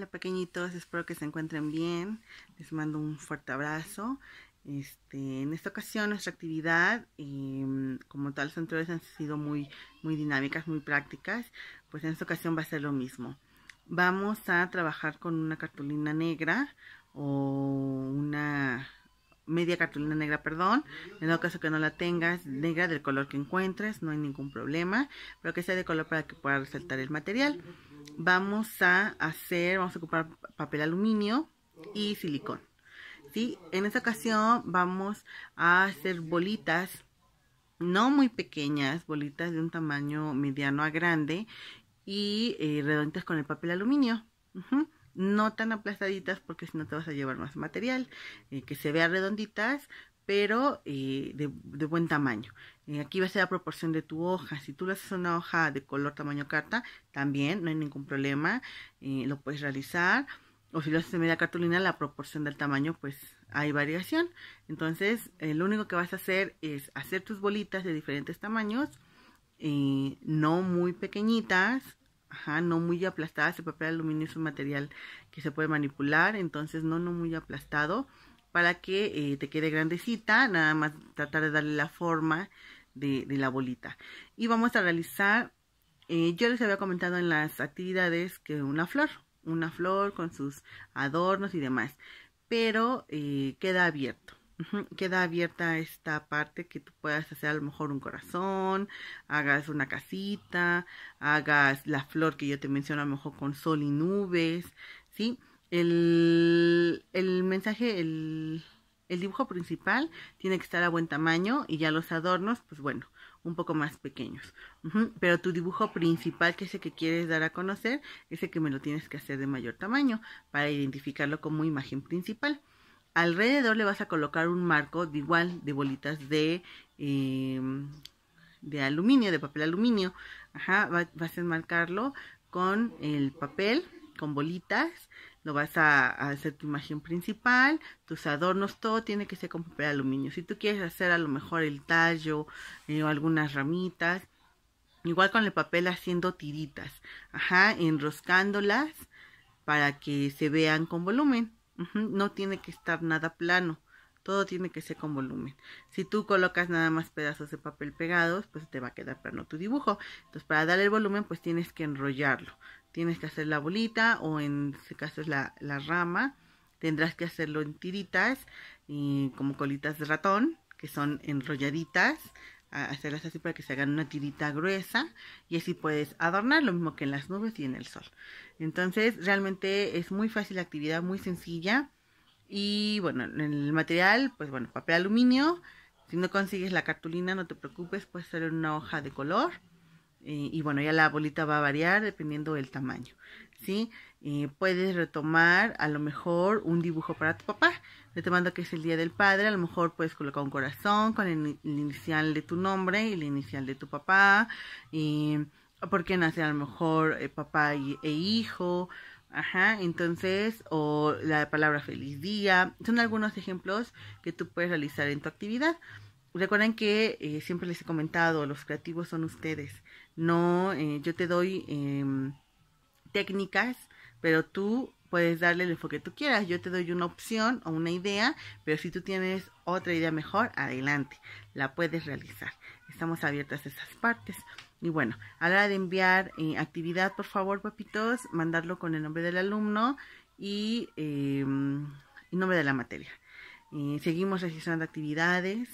Hola pequeñitos, espero que se encuentren bien. Les mando un fuerte abrazo. Este, en esta ocasión nuestra actividad, em, como tal, las anteriores han sido muy, muy dinámicas, muy prácticas, pues en esta ocasión va a ser lo mismo. Vamos a trabajar con una cartulina negra o una media cartulina negra, perdón. En caso que no la tengas, negra del color que encuentres, no hay ningún problema, pero que sea de color para que pueda resaltar el material vamos a hacer, vamos a ocupar papel aluminio y silicón. ¿sí? En esta ocasión vamos a hacer bolitas no muy pequeñas, bolitas de un tamaño mediano a grande y redondas eh, redonditas con el papel aluminio. No tan aplastaditas porque si no te vas a llevar más material. Eh, que se vea redonditas pero eh, de, buen tamaño. Eh, aquí va a ser la proporción de tu hoja. Si tú lo haces una hoja de color tamaño carta, también no hay ningún problema, eh, lo puedes realizar. O si lo haces en media cartulina, la proporción del tamaño, pues hay variación. Entonces, eh, lo único que vas a hacer es hacer tus bolitas de diferentes tamaños, no muy pequeñitas, no muy aplastadas. El papel aluminio es un material que se puede manipular, entonces no, no muy aplastado para que eh, te quede grandecita, nada más tratar de darle la forma de, la bolita. Y vamos a realizar, eh, yo les había comentado en las actividades que una flor, una flor con sus adornos y demás, pero eh, queda abierto. Queda abierta esta parte que tú puedas hacer a lo mejor un corazón, hagas una casita, hagas la flor que yo te menciono a lo mejor con sol y nubes, ¿sí? El, el mensaje, el, el dibujo principal tiene que estar a buen tamaño y ya los adornos, pues bueno, un poco más pequeños. Pero tu dibujo principal, que es el que quieres dar a conocer, es el que me lo tienes que hacer de mayor tamaño para identificarlo como imagen principal. Alrededor le vas a colocar un marco de igual de bolitas de, em, de aluminio, de papel aluminio. Ajá, vas a enmarcarlo con el papel, con bolitas lo vas a, hacer tu imagen principal, tus adornos, todo tiene que ser con papel aluminio. Si tú quieres hacer a lo mejor el tallo eh, o algunas ramitas, igual con el papel haciendo tiritas, ajá, enroscándolas para que se vean con volumen. No tiene que estar nada plano. Todo tiene que ser con volumen. Si tú colocas nada más pedazos de papel pegados, pues te va a quedar plano tu dibujo. Entonces, para darle el volumen, pues tienes que enrollarlo tienes que hacer la bolita o en este caso es la, rama. Tendrás que hacerlo en tiritas y como colitas de ratón, que son enrolladitas, hacerlas así para que se hagan una tirita gruesa y así puedes adornar lo mismo que en las nubes y en el sol. Entonces realmente es muy fácil la actividad, muy sencilla y bueno, el material, pues bueno, papel aluminio. Si no consigues la cartulina, no te preocupes, puedes hacer una hoja de color eh, y bueno, ya la bolita va a variar dependiendo del tamaño, ¿sí? Eh, puedes retomar a lo mejor un dibujo para tu papá, retomando que es el Día del Padre, a lo mejor puedes colocar un corazón con el, inicial de tu nombre y el inicial de tu papá, y porque nace a lo mejor eh, papá e hijo, Ajá, entonces, o la palabra feliz día, son algunos ejemplos que tú puedes realizar en tu actividad. Recuerden que siempre les he comentado, los creativos son ustedes no, eh, yo te doy em, técnicas, pero tú puedes darle el enfoque que tú quieras. Yo te doy una opción o una idea, pero si tú tienes otra idea mejor, adelante, la puedes realizar. Estamos abiertas a esas partes. Y bueno, a la hora de enviar eh, actividad, por favor, papitos, mandarlo con el nombre del alumno y em, el nombre de la materia. Eh, seguimos registrando actividades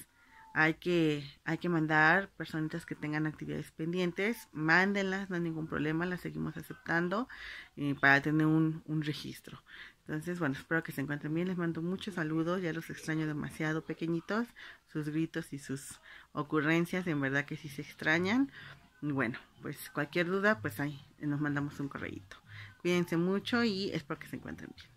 hay que, hay que mandar personitas que tengan actividades pendientes, mándenlas, no hay ningún problema, las seguimos aceptando eh, para tener un, registro. Entonces, bueno, espero que se encuentren bien, les mando muchos saludos, ya los extraño demasiado pequeñitos, sus gritos y sus ocurrencias, en verdad que sí se extrañan. Y bueno, pues cualquier duda, pues ahí nos mandamos un correo. Cuídense mucho y espero que se encuentren bien.